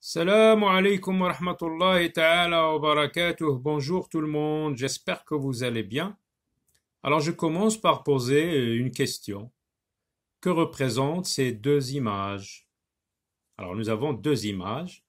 Salam alaikum wa ta'ala wa Bonjour tout le monde, j'espère que vous allez bien. Alors je commence par poser euh, une question. Que représentent ces deux images Alors nous avons deux images.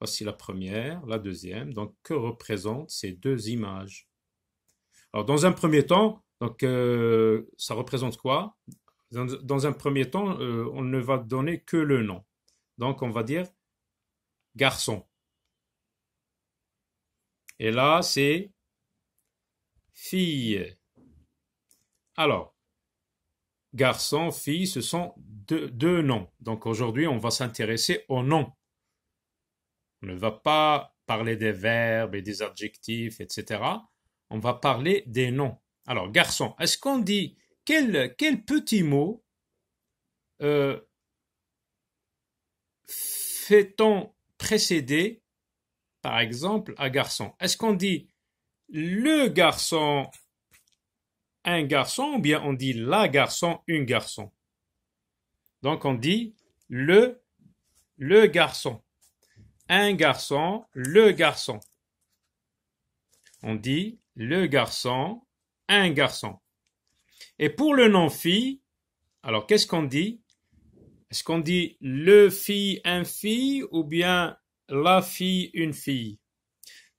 Voici la première, la deuxième. Donc que représentent ces deux images Alors dans un premier temps, donc euh, ça représente quoi dans, un premier temps, euh, on ne va donner que le nom. Donc, on va dire garçon. Et là, c'est fille. Alors, garçon, fille, ce sont deux, noms. Donc, aujourd'hui, on va s'intéresser aux noms. On ne va pas parler des verbes et des adjectifs, etc. On va parler des noms. Alors, garçon, est-ce qu'on dit quel, quel petit mot euh, fait-on précéder, par exemple, un garçon Est-ce qu'on dit le garçon, un garçon, ou bien on dit la garçon, une garçon Donc on dit le, le garçon. Un garçon, le garçon. On dit le garçon, un garçon. Et pour le nom fille, alors qu'est-ce qu'on dit est-ce qu'on dit le fille, un fille ou bien la fille, une fille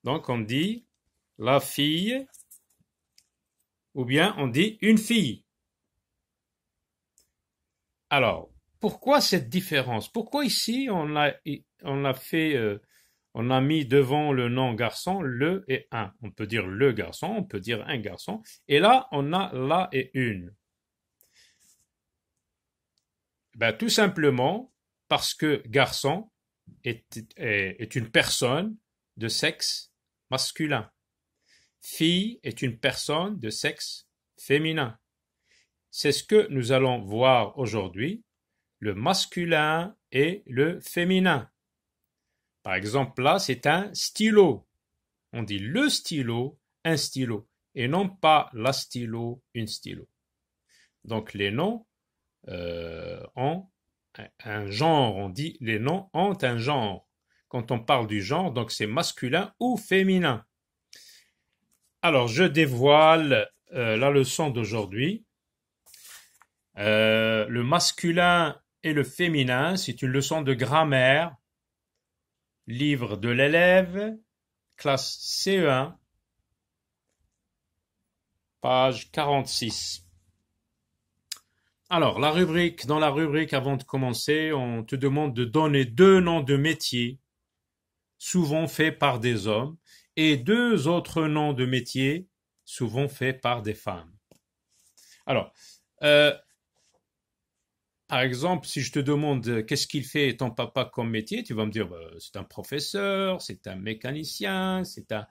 Donc on dit la fille ou bien on dit une fille. Alors, pourquoi cette différence Pourquoi ici on a, on a fait, euh, on a mis devant le nom garçon le et un On peut dire le garçon, on peut dire un garçon, et là on a la et une ben, Tout simplement parce que garçon est, est une personne de sexe masculin. Fille est une personne de sexe féminin. C'est ce que nous allons voir aujourd'hui, le masculin et le féminin. Par exemple, là, c'est un stylo. On dit le stylo, un stylo, et non pas la stylo, une stylo. Donc les noms ont euh, un genre. On dit les noms ont un genre. Quand on parle du genre, donc c'est masculin ou féminin. Alors, je dévoile euh, la leçon d'aujourd'hui. Euh, le masculin et le féminin, c'est une leçon de grammaire, livre de l'élève, classe CE1, page 46. Alors, la rubrique, dans la rubrique, avant de commencer, on te demande de donner deux noms de métiers, souvent faits par des hommes, et deux autres noms de métiers, souvent faits par des femmes. Alors, euh, par exemple, si je te demande euh, qu'est-ce qu'il fait ton papa comme métier, tu vas me dire bah, c'est un professeur, c'est un mécanicien, c'est un,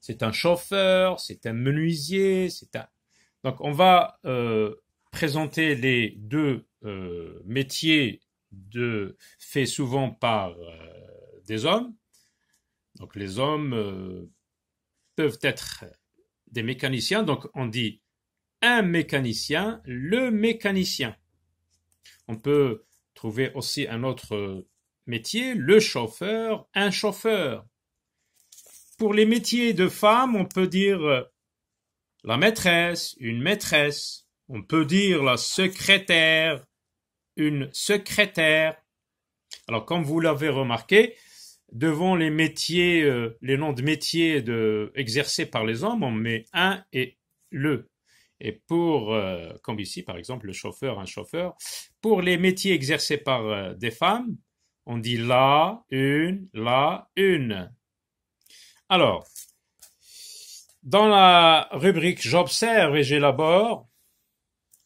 c'est un chauffeur, c'est un menuisier, c'est un. Donc on va euh, présenter les deux euh, métiers de, faits souvent par euh, des hommes. Donc les hommes euh, peuvent être des mécaniciens, donc on dit un mécanicien, le mécanicien. On peut trouver aussi un autre métier, le chauffeur, un chauffeur. Pour les métiers de femmes, on peut dire la maîtresse, une maîtresse. On peut dire la secrétaire, une secrétaire. Alors, comme vous l'avez remarqué, devant les métiers, euh, les noms de métiers de, exercés par les hommes, on met un et le. Et pour, euh, comme ici par exemple, le chauffeur, un chauffeur, pour les métiers exercés par euh, des femmes, on dit la, une, la, une. Alors, dans la rubrique J'observe et j'élabore,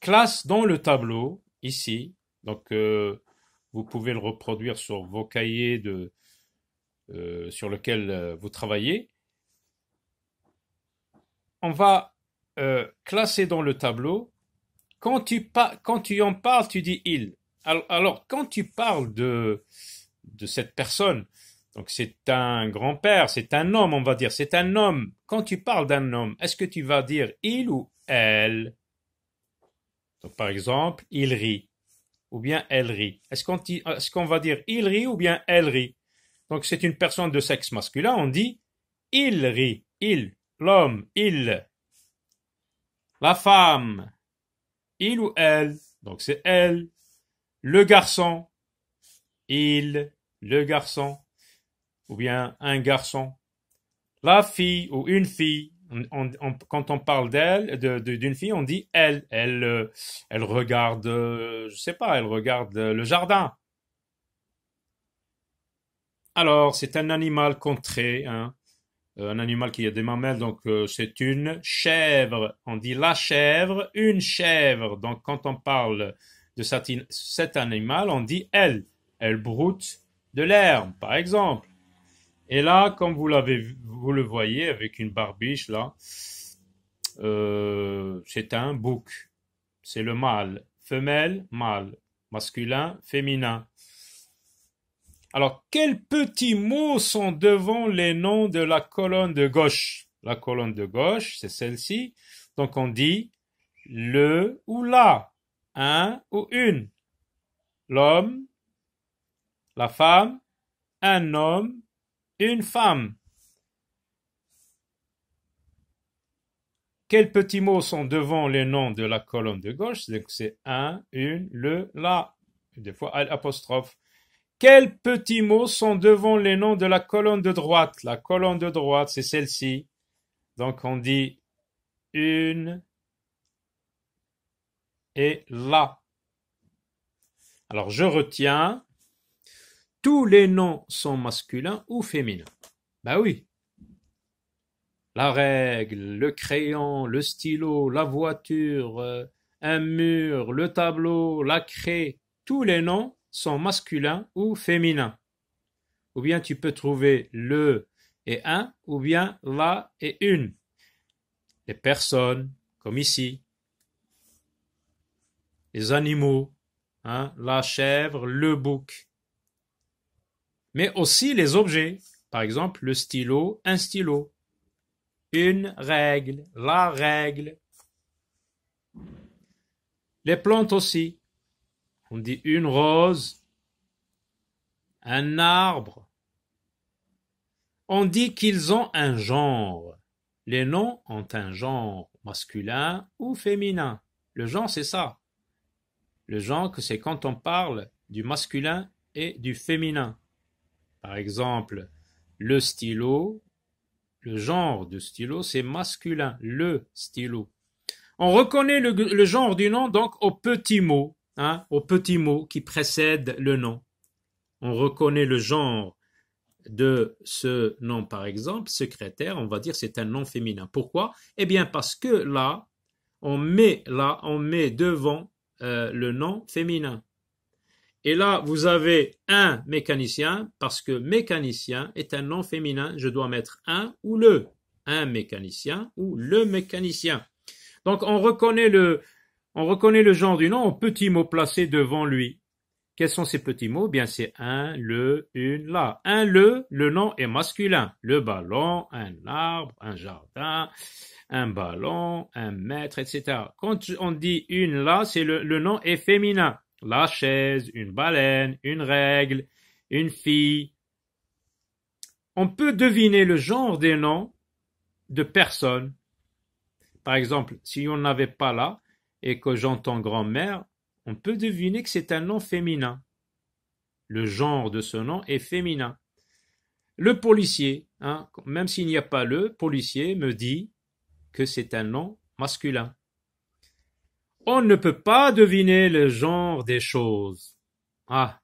classe dans le tableau, ici. Donc, euh, vous pouvez le reproduire sur vos cahiers de, euh, sur lesquels euh, vous travaillez. On va classer dans le tableau. Quand tu, quand en parles, tu dis il. Alors, alors quand tu parles de, de cette personne, donc c'est un grand-père, c'est un homme, on va dire, c'est un homme. Quand tu parles d'un homme, est-ce que tu vas dire il ou elle par exemple, il rit ou bien elle rit. Est-ce qu'on va dire il rit ou bien elle rit Donc, c'est une personne de sexe masculin, on dit il rit, il, l'homme, il. La femme, il ou elle, donc c'est elle. Le garçon, il, le garçon, ou bien un garçon. La fille ou une fille, on, quand on parle d'elle, d'une fille, on dit elle. Elle, euh, elle regarde, euh, je sais pas, elle regarde euh, le jardin. Alors, c'est un animal contré, hein. un animal qui a des mamelles, donc c'est une chèvre. On dit la chèvre, une chèvre. Donc, quand on parle de cet animal, on dit elle. Elle broute de l'herbe, par exemple. Et là, comme vous l'avez, vous le voyez avec une barbiche là, euh, c'est un bouc. C'est le mâle. Femelle, mâle. Masculin, féminin. Alors, quels petits mots sont devant les noms de la colonne de gauche La colonne de gauche, c'est celle-ci. Donc, on dit le ou la, un ou une. L'homme, la femme, un homme, une femme! Quels petits mots sont devant les noms de la colonne de gauche c'est un, une, le, la, des fois apostrophe. Quels petits mots sont devant les noms de la colonne de droite La colonne de droite, c'est celle-ci. Donc on dit une et la. Alors je retiens tous les noms sont masculins ou féminins. Bah oui. La règle, le crayon, le stylo, la voiture, euh, un mur, le tableau, la craie, tous les noms sont masculins ou féminins. Ou bien tu peux trouver le et un, ou bien la et une. Les personnes, comme ici. Les animaux, hein, la chèvre, le bouc mais aussi les objets, par exemple le stylo, un stylo, une règle, la règle. Les plantes aussi. On dit une rose, un arbre. On dit qu'ils ont un genre. Les noms ont un genre masculin ou féminin. Le genre, c'est ça. Le genre, c'est quand on parle du masculin et du féminin. Par exemple, le stylo, le genre de stylo, c'est masculin, le stylo. On reconnaît le, genre du nom donc au petit mot, hein, au petit mot qui précède le nom. On reconnaît le genre de ce nom, par exemple, secrétaire, on va dire c'est un nom féminin. Pourquoi Eh bien parce que là, on met là, on met devant euh, le nom féminin. Et là, vous avez un mécanicien, parce que mécanicien est un nom féminin. Je dois mettre un ou le. Un mécanicien ou le mécanicien. Donc, on reconnaît le, on reconnaît le genre du nom au petits mots placés devant lui. Quels sont ces petits mots? Eh bien, c'est un, le, une, la. Un, le, le nom est masculin. Le ballon, un arbre, un jardin, un ballon, un maître, etc. Quand on dit une, la, c'est le, le nom est féminin la chaise, une baleine, une règle, une fille. On peut deviner le genre des noms de personnes. Par exemple, si on n'avait pas là et que j'entends grand-mère, on peut deviner que c'est un nom féminin. Le genre de ce nom est féminin. Le policier, hein, même s'il n'y a pas le policier, me dit que c'est un nom masculin. On ne peut pas deviner le genre des choses. Ah.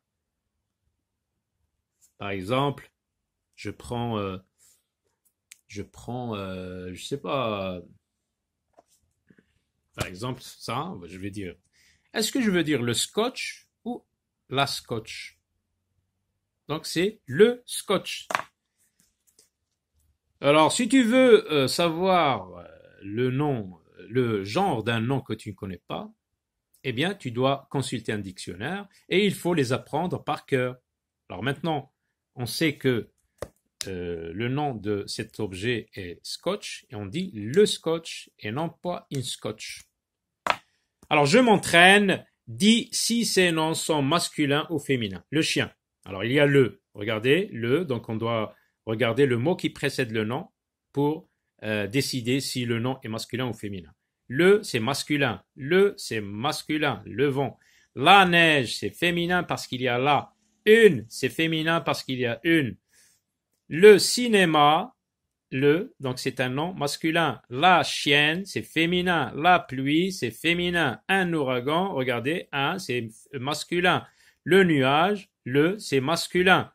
Par exemple, je prends, euh, je prends, euh, je sais pas. par exemple, ça, je vais dire. Est-ce que je veux dire le scotch ou la scotch Donc c'est le scotch. Alors, si tu veux euh, savoir le nom le genre d'un nom que tu ne connais pas, eh bien, tu dois consulter un dictionnaire et il faut les apprendre par cœur. Alors maintenant, on sait que euh, le nom de cet objet est scotch et on dit le scotch et non pas in scotch. Alors je m'entraîne, dis si ces noms sont masculins ou féminins. Le chien. Alors il y a le, regardez, le, donc on doit regarder le mot qui précède le nom pour euh, décider si le nom est masculin ou féminin. Le, c'est masculin. Le, c'est masculin. Le vent. La neige, c'est féminin parce qu'il y a la. Une, c'est féminin parce qu'il y a une. Le cinéma, le, donc c'est un nom masculin. La chienne, c'est féminin. La pluie, c'est féminin. Un ouragan, regardez, un, c'est masculin. Le nuage, le, c'est masculin.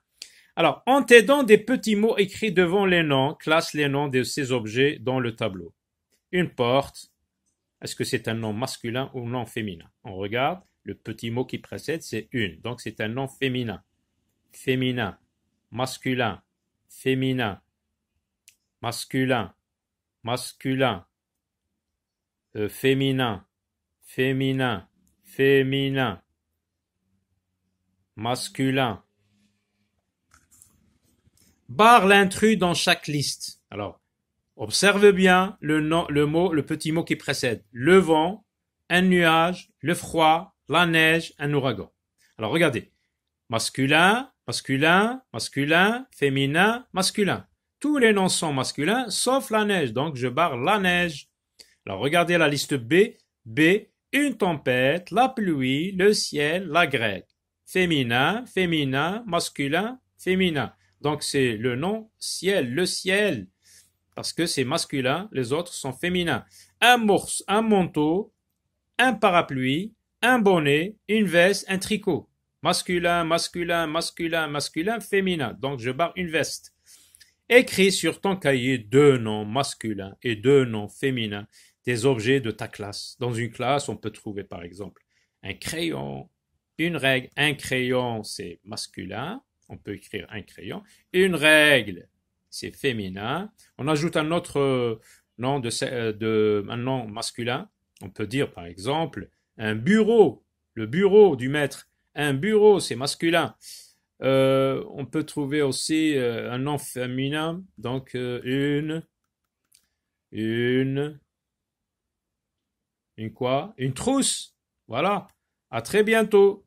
Alors, en t'aidant des petits mots écrits devant les noms, classe les noms de ces objets dans le tableau. Une porte, est-ce que c'est un nom masculin ou un nom féminin On regarde, le petit mot qui précède, c'est une. Donc, c'est un nom féminin. Féminin, masculin, féminin, masculin, masculin, euh, féminin, féminin, féminin, masculin, barre l'intrus dans chaque liste. Alors, observe bien le, nom, le mot, le petit mot qui précède. Le vent, un nuage, le froid, la neige, un ouragan. Alors, regardez. Masculin, masculin, masculin, féminin, masculin. Tous les noms sont masculins, sauf la neige. Donc, je barre la neige. Alors, regardez la liste B. B, une tempête, la pluie, le ciel, la grêle. Féminin, féminin, masculin, féminin. Donc c'est le nom ciel, le ciel, parce que c'est masculin, les autres sont féminins. Un morse, un manteau, un parapluie, un bonnet, une veste, un tricot. Masculin, masculin, masculin, masculin, féminin. Donc je barre une veste. Écris sur ton cahier deux noms masculins et deux noms féminins des objets de ta classe. Dans une classe, on peut trouver par exemple un crayon, une règle. Un crayon, c'est masculin, on peut écrire un crayon, et une règle, c'est féminin. On ajoute un autre euh, nom, de, euh, masculin, on peut dire par exemple un bureau, le bureau du maître, un bureau, c'est masculin. Euh, on peut trouver aussi un nom féminin, donc une, une, une quoi Une trousse, voilà. À très bientôt.